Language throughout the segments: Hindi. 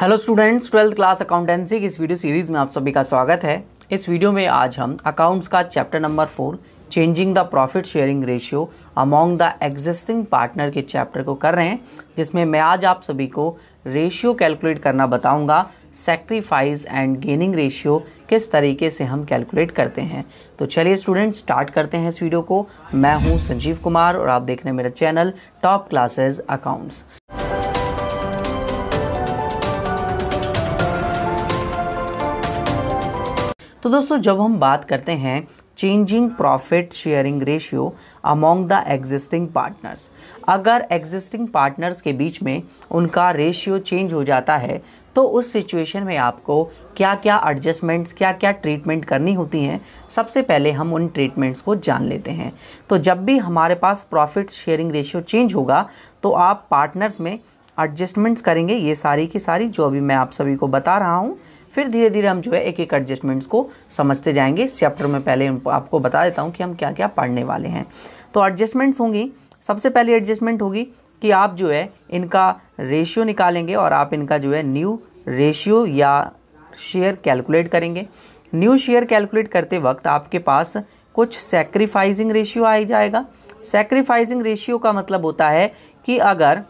hello students twelfth class accountancy की इस वीडियो सीरीज़ में आप सभी का स्वागत है इस वीडियो में आज हम अकाउंट्स का chapter number four changing the profit sharing ratio among the existing partner के चैप्टर को कर रहे हैं जिसमें मैं आज आप सभी को रेशियो कैलकुलेट करना बताऊंगा सेक्रीफाइस एंड गेनिंग रेशियो किस तरीके से हम कैलकुलेट करते हैं तो चलिए स्टूडेंट स्टार्ट करते हैं इस वीडियो को मैं हूं संजीव कुमार और आप देख रहे हैं मेरा चैनल टॉप क्लासेज अकाउंट्स तो दोस्तों जब हम बात करते हैं changing profit sharing ratio among the existing partners अगर एग्जिस्टिंग पार्टनर्स के बीच में उनका रेशियो चेंज हो जाता है तो उस सिचुएशन में आपको क्या क्या एडजस्टमेंट्स क्या क्या ट्रीटमेंट करनी होती हैं सबसे पहले हम उन ट्रीटमेंट्स को जान लेते हैं तो जब भी हमारे पास प्रॉफिट शेयरिंग रेशियो चेंज होगा तो आप पार्टनर्स में एडजस्टमेंट्स करेंगे ये सारी की सारी जो अभी मैं आप सभी को बता रहा हूँ फिर धीरे धीरे हम जो है एक एक एडजस्टमेंट्स को समझते जाएंगे इस चैप्टर में पहले आपको बता देता हूँ कि हम क्या क्या पढ़ने वाले हैं तो एडजस्टमेंट्स होंगी सबसे पहले एडजस्टमेंट होगी कि आप जो है इनका रेशियो निकालेंगे और आप इनका जो है न्यू रेशियो या शेयर कैलकुलेट करेंगे न्यू शेयर कैलकुलेट करते वक्त आपके पास कुछ सेक्रीफाइजिंग रेशियो आ जाएगा सेक्रीफाइजिंग रेशियो का मतलब होता है कि अगर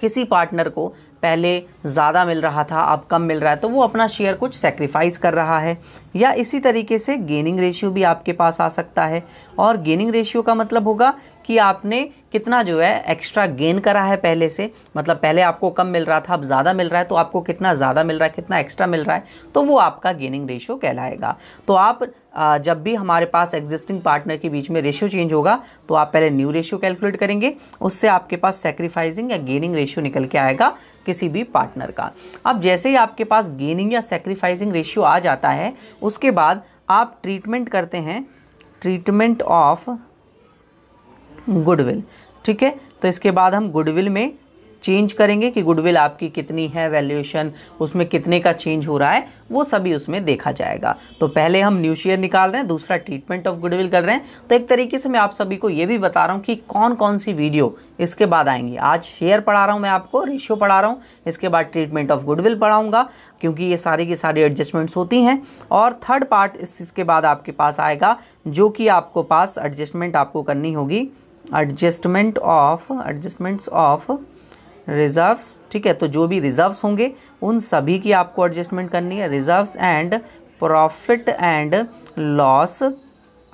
किसी पार्टनर को पहले ज़्यादा मिल रहा था अब कम मिल रहा है तो वो अपना शेयर कुछ सेक्रीफाइस कर रहा है या इसी तरीके से गेनिंग रेशियो भी आपके पास आ सकता है और गेनिंग रेशियो का मतलब होगा कि आपने कितना जो है एक्स्ट्रा गेन करा है पहले से मतलब पहले आपको कम मिल रहा था अब ज़्यादा मिल रहा है तो आपको कितना ज़्यादा मिल रहा है कितना एक्स्ट्रा मिल रहा है तो वो आपका गेनिंग रेशियो कहलाएगा तो आप जब भी हमारे पास एग्जिस्टिंग पार्टनर के बीच में रेशियो चेंज होगा तो आप पहले न्यू रेशियो कैलकुलेट करेंगे उससे आपके पास सेक्रीफाइजिंग या गेनिंग रेशियो निकल के आएगा कि किसी भी पार्टनर का अब जैसे ही आपके पास गेनिंग या सेक्रीफाइसिंग रेशियो आ जाता है उसके बाद आप ट्रीटमेंट करते हैं ट्रीटमेंट ऑफ गुडविल ठीक है तो इसके बाद हम गुडविल में चेंज करेंगे कि गुडविल आपकी कितनी है वैल्यूएशन उसमें कितने का चेंज हो रहा है वो सभी उसमें देखा जाएगा तो पहले हम न्यू शेयर निकाल रहे हैं दूसरा ट्रीटमेंट ऑफ गुडविल कर रहे हैं तो एक तरीके से मैं आप सभी को ये भी बता रहा हूँ कि कौन कौन सी वीडियो इसके बाद आएंगी आज शेयर पढ़ा रहा हूँ मैं आपको रेशियो पढ़ा रहा हूँ इसके बाद ट्रीटमेंट ऑफ गुडविल पढ़ाऊँगा क्योंकि ये सारी की सारी एडजस्टमेंट्स होती हैं और थर्ड पार्ट इस चीज़ के बाद आपके पास आएगा जो कि आपको पास एडजस्टमेंट आपको करनी होगी adjustment of adjustments of reserves ठीक है तो जो भी रिजर्व्स होंगे उन सभी की आपको एडजस्टमेंट करनी है reserves and profit and loss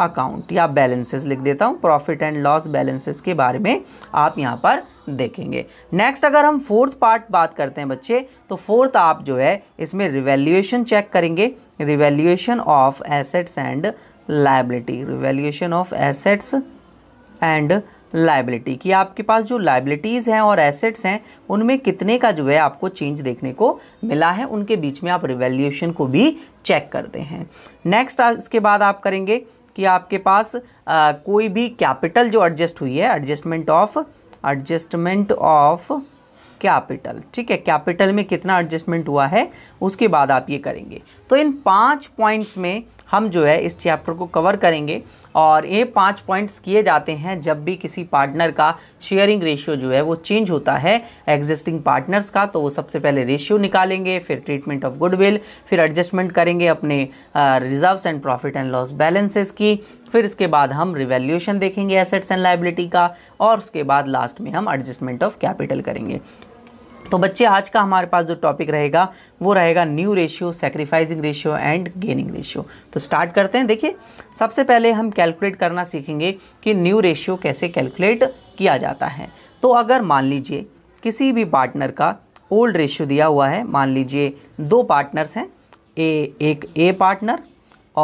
account या बैलेंसेस लिख देता हूँ प्रॉफिट एंड लॉस बैलेंसेस के बारे में आप यहाँ पर देखेंगे नेक्स्ट अगर हम फोर्थ पार्ट बात करते हैं बच्चे तो फोर्थ आप जो है इसमें रिवेल्यूएशन चेक करेंगे revaluation of assets and liability revaluation of assets and liability कि आपके पास जो लाइबिलिटीज़ हैं और एसेट्स हैं उनमें कितने का जो है आपको चेंज देखने को मिला है उनके बीच में आप रिवेल्यूशन को भी चेक करते हैं नेक्स्ट इसके बाद आप करेंगे कि आपके पास आ, कोई भी कैपिटल जो एडजस्ट हुई है adjustment of adjustment of capital ठीक है कैपिटल में कितना एडजस्टमेंट हुआ है उसके बाद आप ये करेंगे तो इन पांच पॉइंट्स में हम जो है इस चैप्टर को कवर करेंगे और ये पाँच पॉइंट्स किए जाते हैं जब भी किसी पार्टनर का शेयरिंग रेशियो जो है वो चेंज होता है एग्जिस्टिंग पार्टनर्स का तो वो सबसे पहले रेशियो निकालेंगे फिर ट्रीटमेंट ऑफ गुडविल फिर एडजस्टमेंट करेंगे अपने reserves and profit and loss balances की फिर इसके बाद हम रिवेल्यूशन देखेंगे एसेट्स एंड लाइबिलिटी का और उसके बाद लास्ट में हम एडजस्टमेंट ऑफ कैपिटल करेंगे तो बच्चे आज का हमारे पास जो टॉपिक रहेगा वो रहेगा new ratio sacrificing ratio and gaining ratio तो स्टार्ट करते हैं देखिए सबसे पहले हम कैलकुलेट करना सीखेंगे कि न्यू रेशियो कैसे कैलकुलेट किया जाता है तो अगर मान लीजिए किसी भी पार्टनर का ओल्ड रेशियो दिया हुआ है मान लीजिए दो पार्टनर्स हैं ए एक ए पार्टनर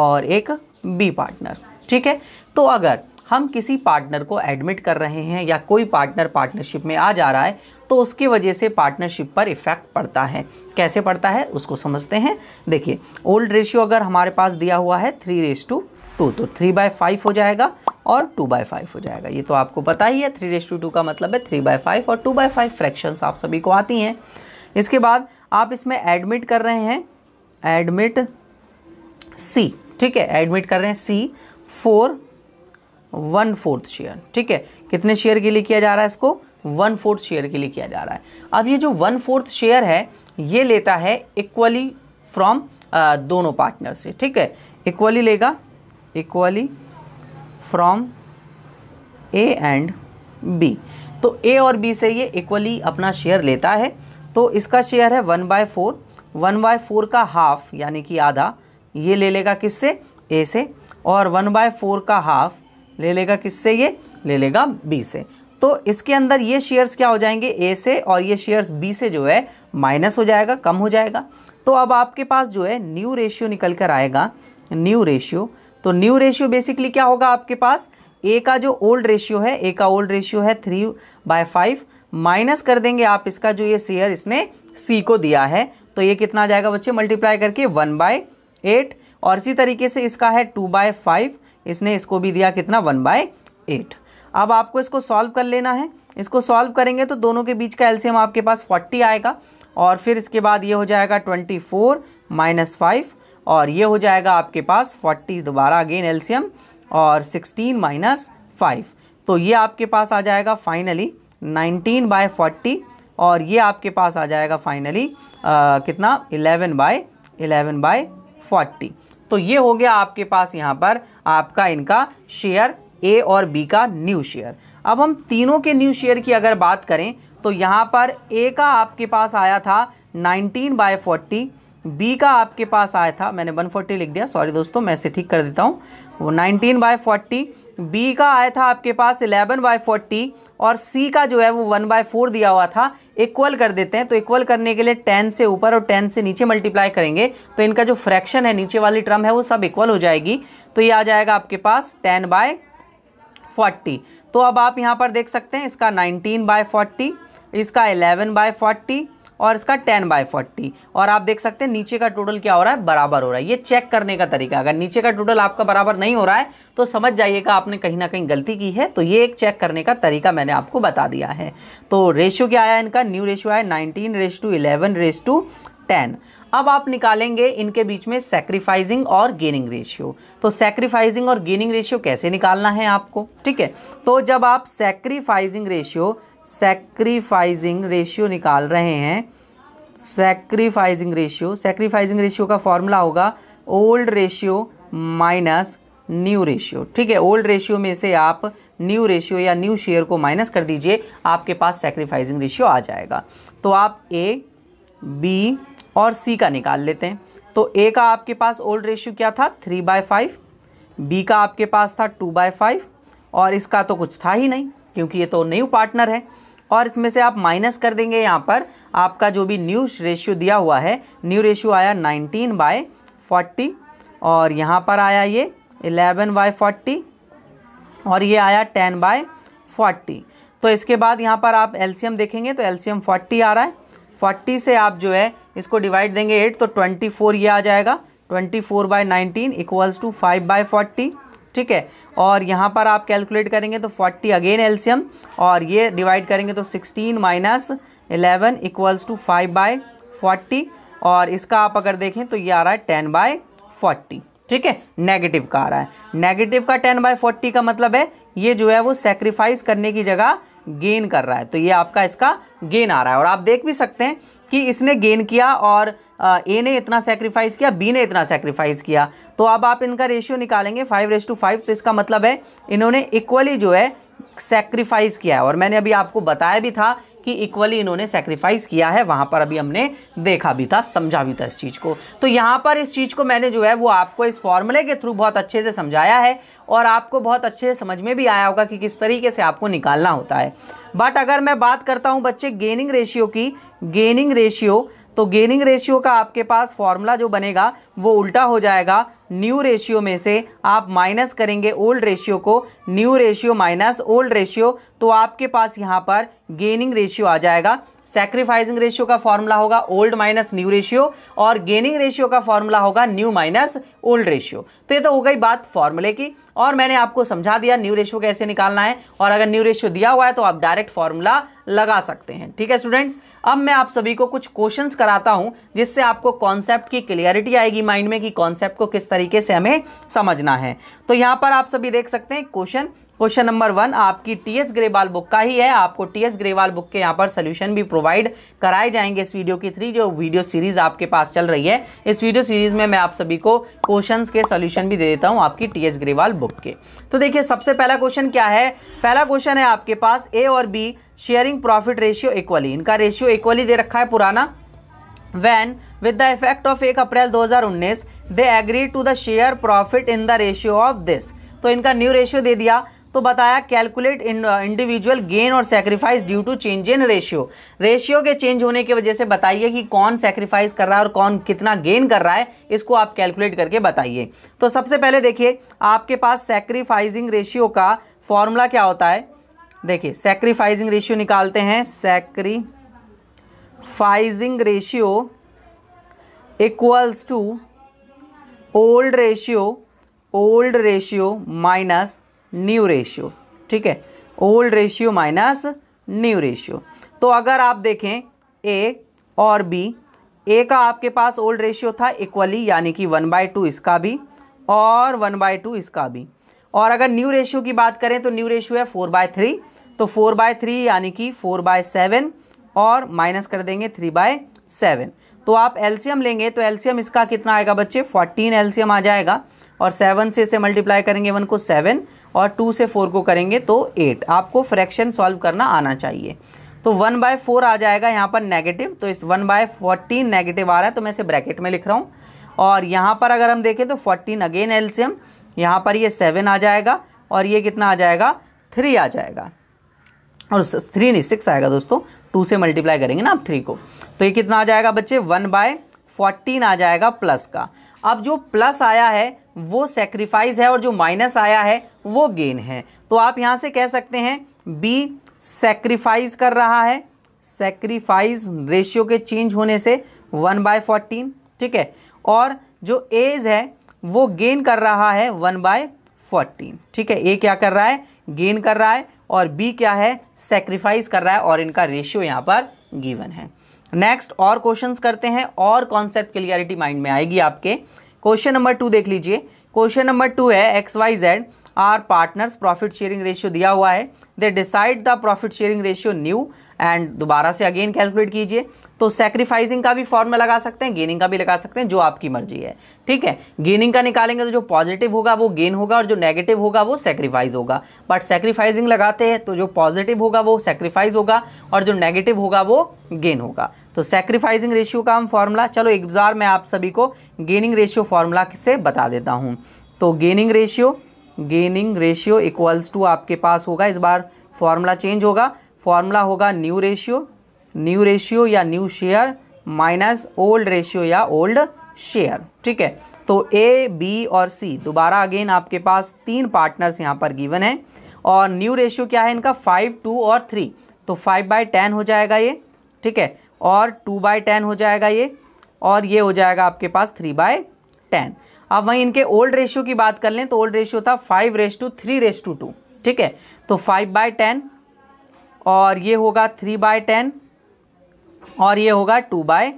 और एक बी पार्टनर ठीक है तो अगर हम किसी पार्टनर को एडमिट कर रहे हैं या कोई पार्टनर पार्टनरशिप में आ जा रहा है तो उसकी वजह से पार्टनरशिप पर इफ़ेक्ट पड़ता है कैसे पड़ता है उसको समझते हैं देखिए ओल्ड रेशियो अगर हमारे पास दिया हुआ है थ्री रेस टू टू तो थ्री बाय फाइव हो जाएगा और टू बाय फाइव हो जाएगा ये तो आपको पता ही है थ्री रेस टू टू का मतलब है थ्री बाय फाइव और टू बाय फाइव फ्रैक्शंस आप सभी को आती हैं इसके बाद आप इसमें एडमिट कर रहे हैं एडमिट सी ठीक है एडमिट कर रहे हैं C for one fourth share ठीक है कितने शेयर के लिए किया जा रहा है इसको वन फोर्थ शेयर के लिए किया जा रहा है अब ये जो वन फोर्थ शेयर है ये लेता है इक्वली फ्रॉम दोनों पार्टनर से ठीक है इक्वली लेगा equally from A and B तो ए और बी से ये इक्वली अपना शेयर लेता है तो इसका शेयर है one by four one by four का हाफ यानी कि आधा ये ले लेगा किससे ए से और वन बाय फोर का हाफ ले लेगा किससे ये ले लेगा बी से तो इसके अंदर ये शेयर्स क्या हो जाएंगे ए से और ये शेयर्स बी से जो है माइनस हो जाएगा कम हो जाएगा तो अब आपके पास जो है न्यू रेशियो निकल कर आएगा न्यू रेशियो तो न्यू रेशियो बेसिकली क्या होगा आपके पास ए का जो ओल्ड रेशियो है ए का ओल्ड रेशियो है थ्री बाय फाइव माइनस कर देंगे आप इसका जो ये शेयर इसने सी को दिया है तो ये कितना आ जाएगा बच्चे मल्टीप्लाई करके वन बाय एट और इसी तरीके से इसका है टू बाय फाइव इसने इसको भी दिया कितना वन बाय एट अब आपको इसको सॉल्व कर लेना है इसको सॉल्व करेंगे तो दोनों के बीच का एलसीएम आपके पास फोर्टी आएगा और फिर इसके बाद ये हो जाएगा ट्वेंटी फोर माइनस फाइव और ये हो जाएगा आपके पास फोर्टी दोबारा अगेन एलसीएम और सिक्सटीन माइनस फाइव तो ये आपके पास आ जाएगा फाइनली नाइनटीन बाय फोर्टी और ये आपके पास आ जाएगा फाइनली आ, कितना eleven by eleven by forty तो ये हो गया आपके पास यहाँ पर आपका इनका शेयर ए और बी का न्यू शेयर अब हम तीनों के न्यू शेयर की अगर बात करें तो यहाँ पर ए का आपके पास आया था नाइनटीन बाय फोर्टी बी का आपके पास आया था मैंने 140 लिख दिया सॉरी दोस्तों मैं इसे ठीक कर देता हूँ वो 19 बाय फोर्टी बी का आया था आपके पास 11 बाय फोर्टी और सी का जो है वो 1 बाय फोर दिया हुआ था इक्वल कर देते हैं तो इक्वल करने के लिए 10 से ऊपर और 10 से नीचे मल्टीप्लाई करेंगे तो इनका जो फ्रैक्शन है नीचे वाली ट्रम है वो सब इक्वल हो जाएगी तो ये आ जाएगा आपके पास टेन बाय फोर्टी तो अब आप यहाँ पर देख सकते हैं इसका नाइनटीन बाय फोर्टी इसका एलेवन बाय फोर्टी और इसका टेन बाय फोर्टी और आप देख सकते हैं नीचे का टोटल क्या हो रहा है बराबर हो रहा है ये चेक करने का तरीका अगर नीचे का टोटल आपका बराबर नहीं हो रहा है तो समझ जाइएगा आपने कहीं ना कहीं गलती की है तो ये एक चेक करने का तरीका मैंने आपको बता दिया है तो रेशियो क्या आया इनका न्यू रेशियो आया nineteen ratio to eleven ratio to ten अब आप निकालेंगे इनके बीच में सेक्रीफाइजिंग और गेनिंग रेशियो तो सेक्रीफाइजिंग और गेनिंग रेशियो कैसे निकालना है आपको ठीक है तो जब आप सेक्रीफाइजिंग रेशियो सेक्रीफाइजिंग रेशियो निकाल रहे हैं सेक्रीफाइजिंग रेशियो सेक्रीफाइजिंग रेशियो का फॉर्मूला होगा old ratio minus new ratio ठीक है ओल्ड रेशियो में से आप न्यू रेशियो या न्यू शेयर को माइनस कर दीजिए आपके पास सेक्रीफाइजिंग रेशियो आ जाएगा तो आप ए बी और सी का निकाल लेते हैं तो ए का आपके पास ओल्ड रेशियो क्या था थ्री बाय फाइव बी का आपके पास था टू बाय फाइव और इसका तो कुछ था ही नहीं क्योंकि ये तो न्यू पार्टनर है और इसमें से आप माइनस कर देंगे यहाँ पर आपका जो भी न्यू रेशियो दिया हुआ है न्यू रेशियो आया नाइनटीन बाय फोर्टी और यहाँ पर आया ये एलेवन बाय फोर्टी और ये आया टेन बाय फोर्टी तो इसके बाद यहाँ पर आप एलसीएम देखेंगे तो एलसीएम फोर्टी आ रहा है फोर्टी से आप जो है इसको डिवाइड देंगे एट तो ट्वेंटी फोर ये आ जाएगा twenty four by nineteen equals to five by forty ठीक है और यहाँ पर आप कैलकुलेट करेंगे तो 40 अगेन एल्सियम और ये डिवाइड करेंगे तो 16 minus eleven equals to five by forty और इसका आप अगर देखें तो ये आ रहा है टेन बाय फोर्टी ठीक है नेगेटिव का आ रहा है नेगेटिव का टेन बाय फोर्टी का मतलब है ये जो है वो सेक्रीफाइस करने की जगह गेन कर रहा है तो ये आपका इसका गेन आ रहा है और आप देख भी सकते हैं कि इसने गेन किया और ए ने इतना सेक्रीफाइस किया बी ने इतना सेक्रीफाइस किया तो अब आप इनका रेशियो निकालेंगे फाइव रेस टू फाइव तो इसका मतलब है इन्होंने इक्वली जो है सेक्रीफाइस किया है और मैंने अभी आपको बताया भी था कि इक्वली इन्होंने सेक्रीफाइस किया है वहाँ पर अभी हमने देखा भी था समझा भी था इस चीज़ को तो यहाँ पर इस चीज़ को मैंने जो है वो आपको इस फॉर्मूले के थ्रू बहुत अच्छे से समझाया है और आपको बहुत अच्छे से समझ में भी आया होगा कि किस तरीके से आपको निकालना होता है बट अगर मैं बात करता हूँ बच्चे गेनिंग रेशियो की गेनिंग रेशियो तो गेनिंग रेशियो का आपके पास फॉर्मूला जो बनेगा वो उल्टा हो जाएगा न्यू रेशियो में से आप माइनस करेंगे ओल्ड रेशियो को new ratio minus old ratio तो आपके पास यहाँ पर गेनिंग रेशियो आ जाएगा सेक्रीफाइसिंग रेशियो का फॉर्मूला होगा ओल्ड माइनस न्यू रेशियो और गेनिंग रेशियो का फॉर्मूला होगा न्यू माइनस ओल्ड रेशियो तो ये तो हो गई बात फॉर्मूले की और मैंने आपको समझा दिया न्यू रेशियो कैसे निकालना है और अगर न्यू रेशियो दिया हुआ है तो आप डायरेक्ट फॉर्मूला लगा सकते हैं ठीक है स्टूडेंट्स अब मैं आप सभी को कुछ क्वेश्चंस कराता हूं जिससे आपको कॉन्सेप्ट की क्लियरिटी आएगी माइंड में कि कॉन्सेप्ट को किस तरीके से हमें समझना है तो यहां पर आप सभी देख सकते हैं क्वेश्चन क्वेश्चन नंबर वन आपकी टी एस ग्रेवाल बुक का ही है आपको टी एस ग्रेवाल बुक के यहाँ पर सोल्यूशन भी प्रोवाइड कराए जाएंगे इस वीडियो की थ्री जो वीडियो सीरीज आपके पास चल रही है इस वीडियो सीरीज में मैं आप सभी को क्वेश्चन के सोल्यूशन भी दे देता हूँ आपकी T S Grewal book book के तो देखिए सबसे पहला क्वेश्चन क्या है पहला क्वेश्चन है आपके पास ए और B sharing profit ratio equally इनका रेशियो इक्वली दे रखा है पुराना वैन विद द इफेक्ट ऑफ एक April 2019 they agree to the share profit in the ratio of this तो इनका न्यू रेशियो दे दिया तो बताया कैलकुलेट इंडिविजुअल गेन और sacrifice due to change in ratio ratio के चेंज होने की वजह से बताइए कि कौन सेक्रीफाइस कर रहा है और कौन कितना गेन कर रहा है इसको आप कैलकुलेट करके बताइए तो सबसे पहले देखिए आपके पास सेक्रीफाइजिंग रेशियो का फॉर्मूला क्या होता है देखिए सेक्रीफाइजिंग रेशियो निकालते हैं sacrificing ratio equals to old ratio old ratio minus new ratio ठीक है old ratio minus new ratio तो अगर आप देखें ए और बी ए का आपके पास ओल्ड रेशियो था इक्वली यानी कि वन बाई टू इसका भी और वन बाई टू इसका भी और अगर न्यू रेशियो की बात करें तो न्यू रेशियो है फोर बाय थ्री तो फोर बाय थ्री यानी कि फोर बाय सेवन और माइनस कर देंगे थ्री बाय सेवन तो आप एल्सियम लेंगे तो एल्सियम इसका कितना आएगा बच्चे फोर्टीन एल्सियम आ जाएगा और सेवन से इसे मल्टीप्लाई करेंगे वन को सेवन और टू से फोर को करेंगे तो एट आपको फ्रैक्शन सॉल्व करना आना चाहिए तो वन बाय फोर आ जाएगा यहाँ पर नेगेटिव तो इस वन बाय फोर्टीन नेगेटिव आ रहा है तो मैं इसे ब्रैकेट में लिख रहा हूँ और यहाँ पर अगर हम देखें तो फोर्टीन अगेन एल्सियम यहाँ पर ये सेवन आ जाएगा और ये कितना आ जाएगा थ्री आ जाएगा और थ्री नहीं सिक्स आएगा दोस्तों टू से मल्टीप्लाई करेंगे ना आप थ्री को तो ये कितना आ जाएगा बच्चे वन बाय फोर्टीन आ जाएगा प्लस का अब जो प्लस आया है वो सेक्रीफाइस है और जो माइनस आया है वो गेन है तो आप यहाँ से कह सकते हैं बी सेक्रीफाइस कर रहा है सेक्रीफाइस रेशियो के चेंज होने से वन बाय फोर्टीन ठीक है और जो एज है वो गेन कर रहा है वन बाय फोर्टीन ठीक है ए क्या कर रहा है गेन कर रहा है और बी क्या है सेक्रीफाइस कर रहा है और इनका रेशियो यहाँ पर गिवन है नेक्स्ट और क्वेश्चंस करते हैं और कॉन्सेप्ट क्लियरिटी माइंड में आएगी आपके क्वेश्चन नंबर टू देख लीजिए क्वेश्चन नंबर टू है X Y Z are partners profit sharing ratio दिया हुआ है they decide the profit sharing ratio new and दोबारा से अगेन कैलकुलेट कीजिए तो सेक्रीफाइसिंग का भी फॉर्म लगा सकते हैं गेनिंग का भी लगा सकते हैं जो आपकी मर्जी है ठीक है गेनिंग का निकालेंगे तो जो पॉजिटिव होगा वो गेन होगा और जो नेगेटिव होगा वो सेक्रीफाइस होगा बट सेक्रीफाइसिंग लगाते हैं तो जो पॉजिटिव होगा वो सेक्रीफाइस होगा और जो नेगेटिव होगा वो गेन होगा तो सेक्रीफाइसिंग रेशियो का हम फॉर्मूला चलो एक बार मैं आप सभी को गेनिंग रेशियो फार्मूला से बता देता हूँ तो gaining ratio gaining ratio equals to आपके पास होगा इस बार फॉर्मूला चेंज होगा फॉर्मूला होगा न्यू रेशियो न्यू रेशियो या new share minus old ratio या ओल्ड शेयर ठीक है तो ए बी और सी दोबारा अगेन आपके पास तीन पार्टनर्स यहाँ पर गिवन है और न्यू रेशियो क्या है इनका फाइव टू और थ्री तो फाइव बाई टेन हो जाएगा ये ठीक है और टू बाई टेन हो जाएगा ये और ये हो जाएगा आपके पास थ्री बाय टेन अब वहीं इनके ओल्ड रेशियो की बात कर लें तो ओल्ड रेशियो था five is to three race to two ठीक है तो फाइव बाय टेन और ये होगा थ्री बाय टेन और ये होगा टू बाय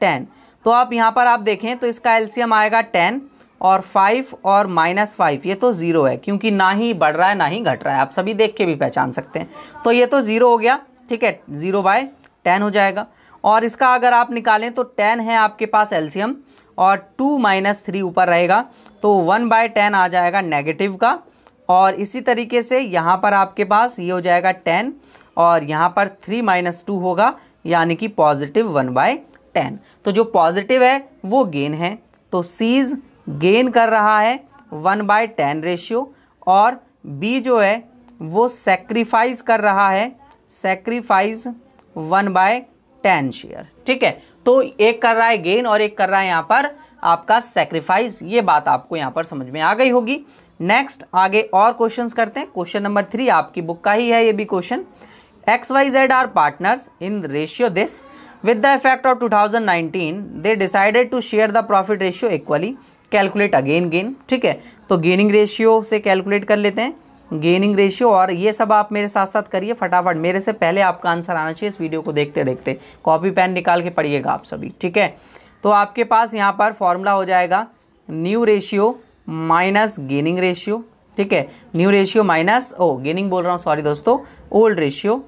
टेन तो आप यहाँ पर आप देखें तो इसका एल्सियम आएगा टेन और फाइव और माइनस फाइव ये तो ज़ीरो है क्योंकि ना ही बढ़ रहा है ना ही घट रहा है आप सभी देख के भी पहचान सकते हैं तो ये तो ज़ीरो हो गया ठीक है ज़ीरो बाय टेन हो जाएगा और इसका अगर आप निकालें तो टेन है आपके पास एल्सियम और टू माइनस थ्री ऊपर रहेगा तो वन बाय टेन आ जाएगा नेगेटिव का और इसी तरीके से यहाँ पर आपके पास ये हो जाएगा टेन और यहाँ पर थ्री माइनस टू होगा यानी कि पॉजिटिव वन बाय टेन तो जो पॉजिटिव है वो गेन है तो सीज गेन कर रहा है वन बाय टेन रेशियो और बी जो है वो सेक्रीफाइस कर रहा है sacrifice one by ten share ठीक है तो एक कर रहा है गेन और एक कर रहा है यहाँ पर आपका सेक्रीफाइस ये बात आपको यहाँ पर समझ में आ गई होगी नेक्स्ट आगे और क्वेश्चंस करते हैं क्वेश्चन नंबर थ्री आपकी बुक का ही है ये भी question X Y Z are partners in ratio this with the effect of 2019 they decided to share the profit ratio equally calculate again gain ठीक है तो गेनिंग रेशियो से कैलकुलेट कर लेते हैं गेनिंग रेशियो और ये सब आप मेरे साथ साथ करिए फटाफट मेरे से पहले आपका आंसर आना चाहिए इस वीडियो को देखते देखते कॉपी पेन निकाल के पढ़िएगा आप सभी ठीक है तो आपके पास यहाँ पर फॉर्मूला हो जाएगा new ratio minus gaining ratio ठीक है न्यू रेशियो माइनस ओ गेनिंग बोल रहा हूँ सॉरी दोस्तों ओल्ड रेशियो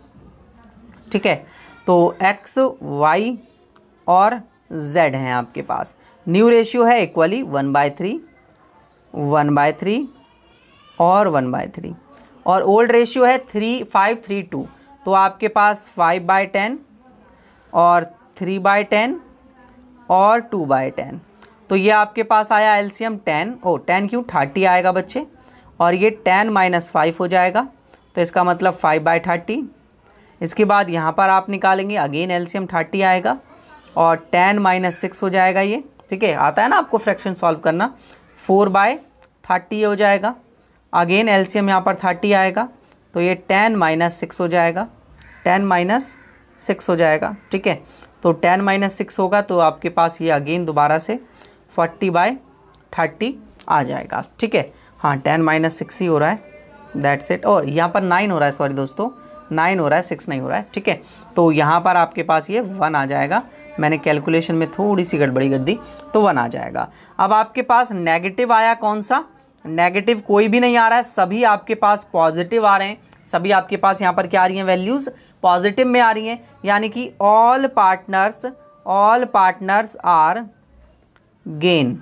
ठीक है तो एक्स वाई और जेड हैं आपके पास न्यू रेशियो है equally one by three one by three और वन बाय थ्री और ओल्ड रेशियो है थ्री फाइव थ्री टू तो आपके पास फाइव बाय टेन और थ्री बाय टेन और टू बाय टेन तो ये आपके पास आया एलसीएम टेन ओ टेन क्यों थर्टी आएगा बच्चे और ये टेन माइनस फाइव हो जाएगा तो इसका मतलब फाइव बाय थर्टी इसके बाद यहाँ पर आप निकालेंगे अगेन एलसीएम थर्टी आएगा और टेन माइनस सिक्स हो जाएगा ये ठीक है आता है ना आपको फ्रैक्शन सॉल्व करना फोर बाय थर्टी हो जाएगा अगेन एलसीएम यहाँ पर थर्टी आएगा तो ये टेन माइनस सिक्स हो जाएगा टेन माइनस सिक्स हो जाएगा ठीक है तो टेन माइनस सिक्स होगा तो आपके पास ये अगेन दोबारा से फोर्टी बाय थर्टी आ जाएगा ठीक है हाँ टेन माइनस सिक्स ही हो रहा है दैट्स इट और यहाँ पर नाइन हो रहा है सॉरी दोस्तों नाइन हो रहा है सिक्स नहीं हो रहा है ठीक है तो यहाँ पर आपके पास ये वन आ जाएगा मैंने कैलकुलेशन में थोड़ी सी गड़बड़ी कर दी तो वन आ जाएगा अब आपके पास नेगेटिव आया कौन सा नेगेटिव कोई भी नहीं आ रहा है सभी आपके पास पॉजिटिव आ रहे हैं सभी आपके पास यहाँ पर क्या आ रही हैं वैल्यूज़ पॉजिटिव में आ रही हैं यानी कि all partners all partners are gain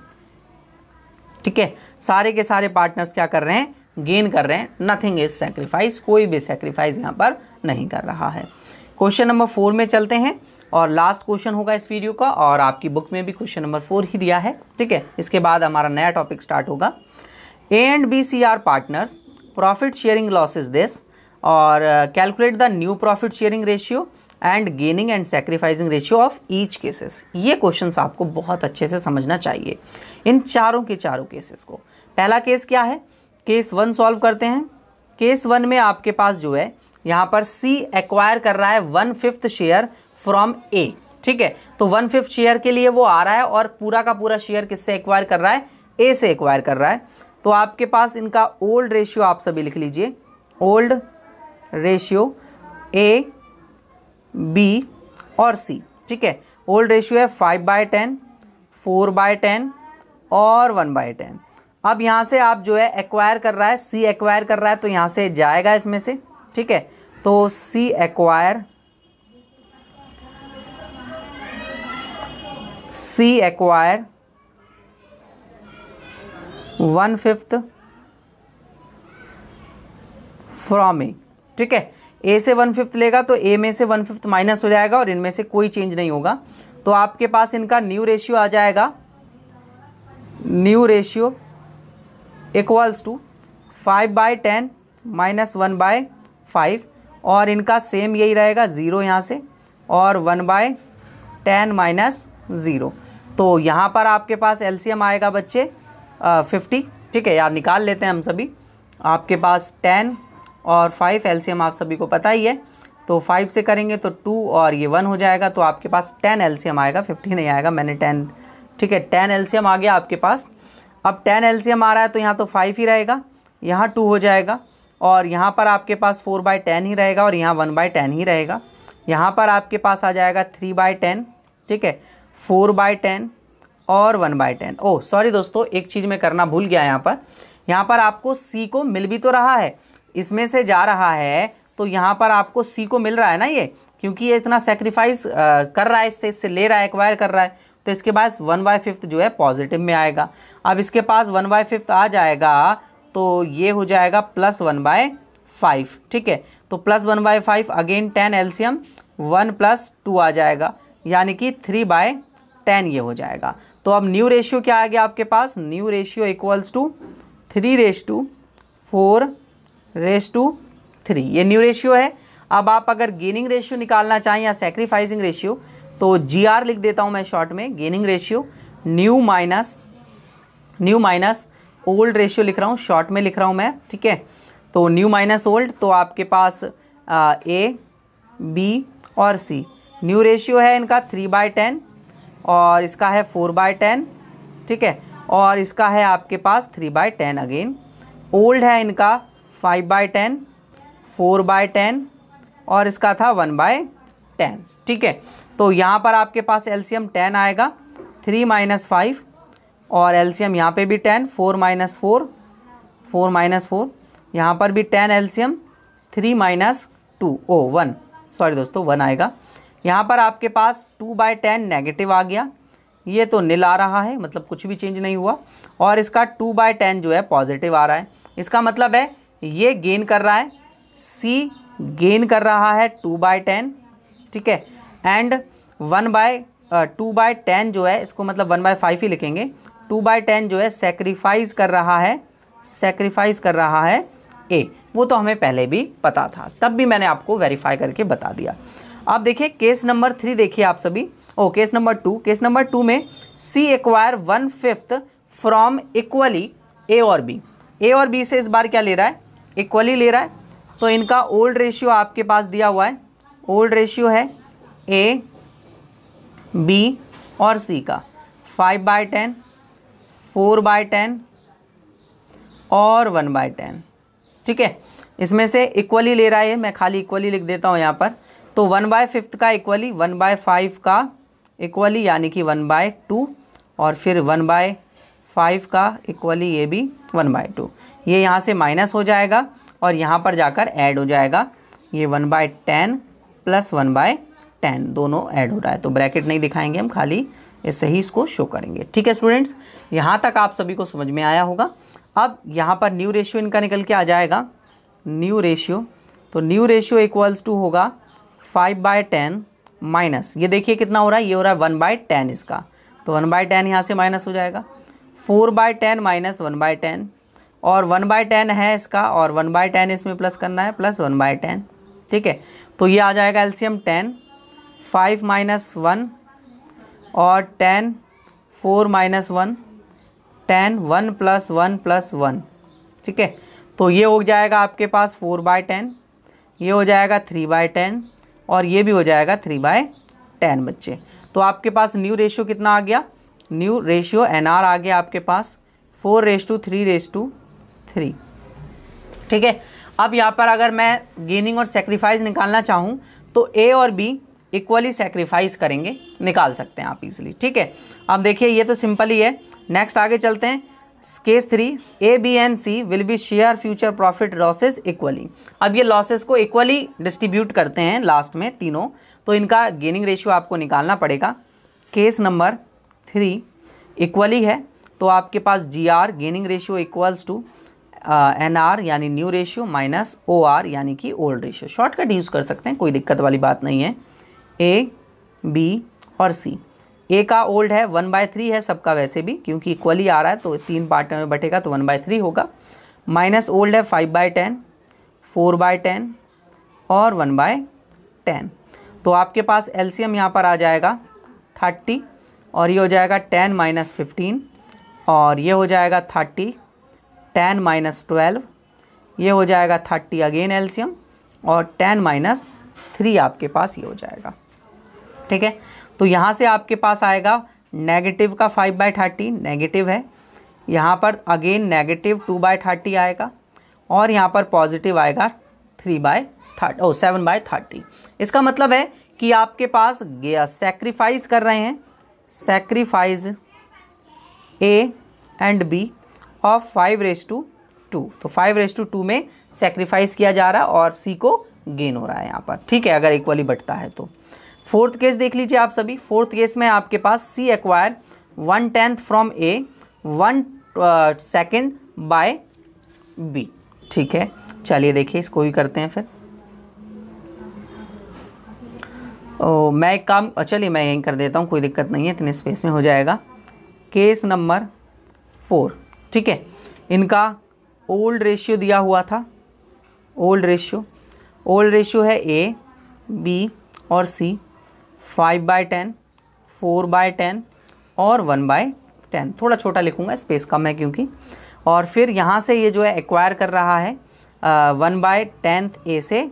ठीक है सारे के सारे पार्टनर्स क्या कर रहे हैं गेन कर रहे हैं नथिंग इज सेक्रीफाइस कोई भी सेक्रीफाइस यहाँ पर नहीं कर रहा है क्वेश्चन नंबर फोर में चलते हैं और लास्ट क्वेश्चन होगा इस वीडियो का और आपकी बुक में भी क्वेश्चन नंबर फोर ही दिया है ठीक है इसके बाद हमारा नया टॉपिक स्टार्ट होगा A and B C are partners profit sharing loss is this और calculate the new profit sharing ratio and gaining and sacrificing ratio of each cases ये क्वेश्चन आपको बहुत अच्छे से समझना चाहिए इन चारों के चारों केसेस को पहला केस क्या है केस वन सॉल्व करते हैं केस वन में आपके पास जो है यहाँ पर सी एक्वायर कर रहा है one fifth share from A ठीक है तो वन फिफ्थ शेयर के लिए वो आ रहा है और पूरा का पूरा शेयर किससे एक्वायर कर रहा है ए से एक्वायर कर रहा है तो आपके पास इनका ओल्ड रेशियो आप सभी लिख लीजिए ओल्ड रेशियो ए बी और सी ठीक है ओल्ड रेशियो है five by ten four by ten और वन बाय टेन अब यहाँ से आप जो है एक्वायर कर रहा है सी एक्वायर कर रहा है तो यहाँ से जाएगा इसमें से ठीक है तो C acquire C acquire one fifth from A ठीक है ए से वन फिफ्थ लेगा तो ए में से वन फिफ्थ माइनस हो जाएगा और इनमें से कोई चेंज नहीं होगा तो आपके पास इनका न्यू रेशियो आ जाएगा new ratio equals to five by ten minus one by five और इनका सेम यही रहेगा ज़ीरो यहाँ से और one by ten minus zero तो यहाँ पर आपके पास एलसीएम आएगा बच्चे फिफ्टी ठीक है यार निकाल लेते हैं हम सभी आपके पास टेन और फाइव एलसीएम आप सभी को पता ही है तो फाइव से करेंगे तो टू और ये वन हो जाएगा तो आपके पास टेन एलसीएम आएगा फिफ्टी नहीं आएगा मैंने टेन ठीक है टेन एलसीएम आ गया आपके पास अब टेन एलसीएम आ रहा है तो यहाँ तो फाइव ही रहेगा यहाँ टू हो जाएगा और यहाँ पर आपके पास फोर बाय टेन ही रहेगा और यहाँ वन बाई टेन ही रहेगा यहाँ पर आपके पास आ जाएगा थ्री बाय टेन ठीक है फोर बाय टेन और one by ten oh sorry दोस्तों एक चीज़ मैं करना भूल गया यहाँ पर यहाँ पर आपको सी को मिल भी तो रहा है इसमें से जा रहा है तो यहाँ पर आपको सी को मिल रहा है ना ये क्योंकि ये इतना सेक्रीफाइस कर रहा है इससे इससे ले रहा है एक्वायर कर रहा है तो इसके बाद वन बाय फिफ्थ जो है पॉजिटिव में आएगा अब इसके पास वन बाय फिफ्थ आ जाएगा तो ये हो जाएगा प्लस वन बाय फाइव ठीक है तो plus one by five again ten LCM one plus two आ जाएगा यानी कि थ्री बाय टेन ये हो जाएगा तो अब न्यू रेशियो क्या आ गया आपके पास new ratio equals to three race to four is to three ये न्यू रेशियो है अब आप अगर गेनिंग रेशियो निकालना चाहें या सेक्रीफाइसिंग रेशियो तो जी आर लिख देता हूँ मैं शॉर्ट में gaining ratio new minus new minus old ratio लिख रहा हूँ शॉर्ट में लिख रहा हूँ मैं ठीक है तो न्यू माइनस ओल्ड तो आपके पास ए बी और सी न्यू रेशियो है इनका थ्री बाय टेन और इसका है फोर बाय टेन ठीक है और इसका है आपके पास three by ten again old है इनका five by ten four by ten और इसका था वन बाय टेन ठीक है तो यहाँ पर आपके पास एलसीएम टेन आएगा थ्री माइनस फाइव और एलसीएम यहाँ पे भी ten four minus four four minus four यहाँ पर भी ten LCM three minus two oh one sorry दोस्तों वन आएगा यहाँ पर आपके पास टू बाई टेन नेगेटिव आ गया ये तो निल आ रहा है मतलब कुछ भी चेंज नहीं हुआ और इसका टू बाई टेन जो है पॉजिटिव आ रहा है इसका मतलब है ये गेन कर रहा है सी गेन कर रहा है टू बाई टेन ठीक है and one by two by ten जो है इसको मतलब वन बाय फाइव ही लिखेंगे टू बाय टेन जो है सेक्रीफाइस कर रहा है सेक्रीफाइस कर रहा है ए वो तो हमें पहले भी पता था तब भी मैंने आपको वेरीफाई करके बता दिया आप देखिए केस नंबर थ्री देखिए आप सभी oh case number two case number two में C acquire one fifth from equally A और बी ए और बी से इस बार क्या ले रहा है इक्वली ले रहा है तो इनका ओल्ड रेशियो आपके पास दिया हुआ है ओल्ड रेशियो है ए बी और सी का five by ten four by ten और वन बाय टेन ठीक है इसमें से इक्वली ले रहा है मैं खाली इक्वली लिख देता हूँ यहाँ पर तो वन बाय फिफ्थ का इक्वली वन बाय फाइव का इक्वली यानी कि वन बाय टू और फिर वन बाय फाइव का इक्वली ये भी वन बाय टू ये यहाँ से माइनस हो जाएगा और यहाँ पर जाकर ऐड हो जाएगा ये one by ten plus one by ten दोनों ऐड हो रहा है तो ब्रैकेट नहीं दिखाएंगे हम खाली ऐसे ही इसको शो करेंगे ठीक है स्टूडेंट्स यहाँ तक आप सभी को समझ में आया होगा अब यहाँ पर न्यू रेशियो इनका निकल के आ जाएगा न्यू रेशियो तो न्यू रेशियो इक्वल्स टू होगा फाइव बाय टेन माइनस ये देखिए कितना हो रहा है ये हो रहा है वन बाय टेन इसका तो वन बाय टेन यहाँ से माइनस हो जाएगा four by ten minus one by ten और वन बाय टेन है इसका और वन बाय टेन इसमें प्लस करना है प्लस वन बाय टेन ठीक है तो ये आ जाएगा LCM ten five minus one और ten four minus one ten one plus one plus one ठीक है तो ये हो जाएगा आपके पास फोर बाय टेन ये हो जाएगा थ्री बाय टेन और ये भी हो जाएगा थ्री बाय टेन बच्चे तो आपके पास न्यू रेशियो कितना आ गया न्यू रेशियो एन आर आ गया आपके पास four is to three race to three ठीक है अब यहाँ पर अगर मैं गेनिंग और सेक्रीफाइस निकालना चाहूँ तो ए और बी इक्वली सेक्रीफाइस करेंगे निकाल सकते हैं आप इजिली ठीक है अब देखिए ये तो सिंपल ही है नेक्स्ट आगे चलते हैं case three A B and C will be share future profit losses equally अब ये लॉसेज को इक्वली डिस्ट्रीब्यूट करते हैं लास्ट में तीनों तो इनका गेनिंग रेशियो आपको निकालना पड़ेगा केस नंबर थ्री इक्वली है तो आपके पास G R gaining ratio equals to N R यानी new ratio minus O R यानी कि ओल्ड रेशियो शॉर्टकट यूज़ कर सकते हैं कोई दिक्कत वाली बात नहीं है ए बी और सी ए का ओल्ड है वन बाय थ्री है सबका वैसे भी क्योंकि इक्वली आ रहा है तो तीन पार्ट में बटेगा तो वन बाय थ्री होगा माइनस ओल्ड है five by ten four by ten और वन बाय टेन तो आपके पास एलसीएम यहाँ पर आ जाएगा थर्टी और ये हो जाएगा टेन माइनस फिफ्टीन और ये हो जाएगा थर्टी टेन माइनस ट्वेल्व ये हो जाएगा थर्टी अगेन एलसीएम और टेन माइनस थ्री आपके पास ये हो जाएगा ठीक है तो यहाँ से आपके पास आएगा नेगेटिव का फाइव बाई थर्टी नेगेटिव है यहाँ पर again negative two by thirty आएगा और यहाँ पर पॉजिटिव आएगा three by thirty oh seven by thirty इसका मतलब है कि आपके पास गया सेक्रीफाइस कर रहे हैं sacrifice A and B of five is to two तो फाइव रेस टू टू में सेक्रीफाइस किया जा रहा है और सी को गेन हो रहा है यहाँ पर ठीक है अगर इक्वली बटता है तो फोर्थ केस देख लीजिए आप सभी फोर्थ केस में आपके पास C acquire one tenth from A one second by B ठीक है चलिए देखिए इसको भी करते हैं फिर ओ, मैं एक काम चलिए मैं यहीं कर देता हूँ कोई दिक्कत नहीं है इतने स्पेस में हो जाएगा केस नंबर फोर ठीक है इनका ओल्ड रेशियो दिया हुआ था ओल्ड रेशियो ओल्ड रेशियो है ए बी और C five by ten four by ten और वन बाय टेन थोड़ा छोटा लिखूंगा स्पेस कम है क्योंकि और फिर यहाँ से ये जो है एक्वायर कर रहा है वन बाय टेंथ ए से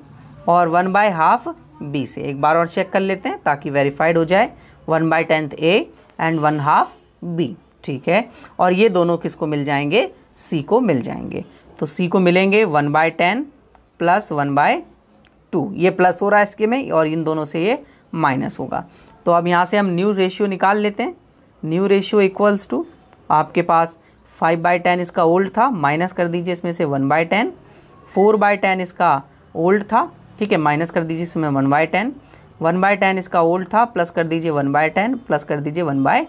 और वन बाय हाफ बी से एक बार और चेक कर लेते हैं ताकि वेरीफाइड हो जाए one by tenth A and one half B ठीक है और ये दोनों किसको मिल जाएंगे सी को मिल जाएंगे तो सी को मिलेंगे one by ten plus one by two ये प्लस हो रहा है इसके में और इन दोनों से ये माइनस होगा तो अब यहाँ से हम न्यू रेशियो निकाल लेते हैं न्यू रेशियो इक्वल्स टू आपके पास फाइव बाई टेन इसका ओल्ड था माइनस कर दीजिए इसमें से one by ten four by ten इसका ओल्ड था ठीक है माइनस कर दीजिए इसमें one by ten one by ten इसका ओल्ड था प्लस कर दीजिए वन बाय टेन प्लस कर दीजिए वन बाय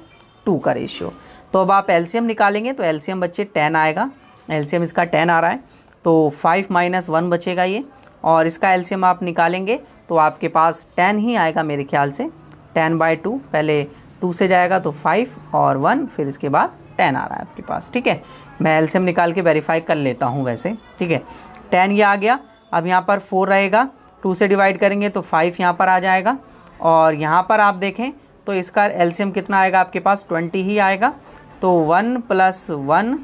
टू का रेशियो तो अब आप एलसीएम निकालेंगे तो एलसीएम बच्चे टेन आएगा एलसीएम इसका टेन आ रहा है तो फाइव माइनस वन बचेगा ये और इसका एलसीएम आप निकालेंगे तो आपके पास टेन ही आएगा मेरे ख्याल से टेन बाई टू पहले टू से जाएगा तो फाइव और वन फिर इसके बाद टेन आ रहा है आपके पास ठीक है मैं एलसीएम निकाल के वेरीफाई कर लेता हूँ वैसे ठीक है टेन ये आ गया अब यहाँ पर फोर रहेगा टू से डिवाइड करेंगे तो फाइव यहाँ पर आ जाएगा और यहाँ पर आप देखें तो इसका एल्शियम कितना आएगा आपके पास ट्वेंटी ही आएगा तो वन प्लस वन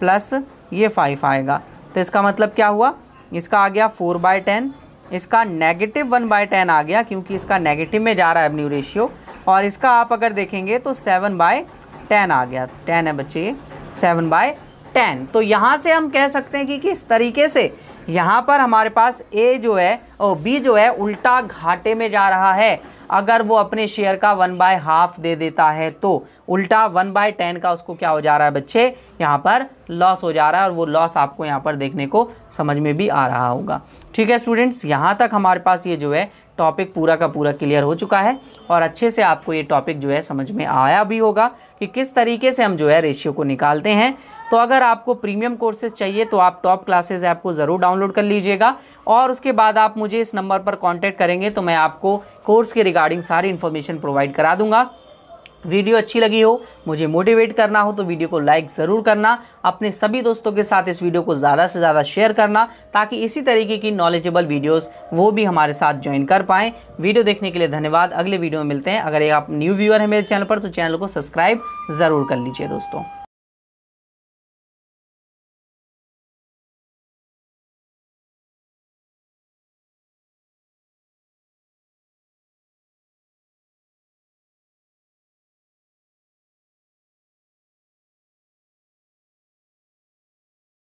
प्लस ये फाइव आएगा तो इसका मतलब क्या हुआ इसका आ गया फोर बाय टेन इसका नेगेटिव वन बाय टेन आ गया क्योंकि इसका नेगेटिव में जा रहा है न्यू रेशियो और इसका आप अगर देखेंगे तो सेवन बाय टेन आ गया टेन है बच्चे सेवन बाय टेन तो यहाँ से हम कह सकते हैं कि किस तरीके से यहाँ पर हमारे पास ए जो है और बी जो है उल्टा घाटे में जा रहा है अगर वो अपने शेयर का वन बाय हाफ दे देता है तो उल्टा वन बाय टेन का उसको क्या हो जा रहा है बच्चे यहाँ पर लॉस हो जा रहा है और वो लॉस आपको यहाँ पर देखने को समझ में भी आ रहा होगा ठीक है स्टूडेंट्स यहाँ तक हमारे पास ये जो है टॉपिक पूरा का पूरा क्लियर हो चुका है और अच्छे से आपको ये टॉपिक जो है समझ में आया भी होगा कि किस तरीके से हम जो है रेशियो को निकालते हैं तो अगर आपको प्रीमियम कोर्सेज चाहिए तो आप टॉप क्लासेज ऐप को ज़रूर डाउनलोड कर लीजिएगा और उसके बाद आप मुझे इस नंबर पर कॉन्टैक्ट करेंगे तो मैं आपको कोर्स के रिगार्डिंग सारी इन्फॉर्मेशन प्रोवाइड करा दूँगा वीडियो अच्छी लगी हो मुझे मोटिवेट करना हो तो वीडियो को लाइक ज़रूर करना अपने सभी दोस्तों के साथ इस वीडियो को ज़्यादा से ज़्यादा शेयर करना ताकि इसी तरीके की नॉलेजेबल वीडियोस वो भी हमारे साथ ज्वाइन कर पाएँ वीडियो देखने के लिए धन्यवाद अगले वीडियो में मिलते हैं अगर आप न्यू व्यूअर हैं मेरे चैनल पर तो चैनल को सब्सक्राइब ज़रूर कर लीजिए दोस्तों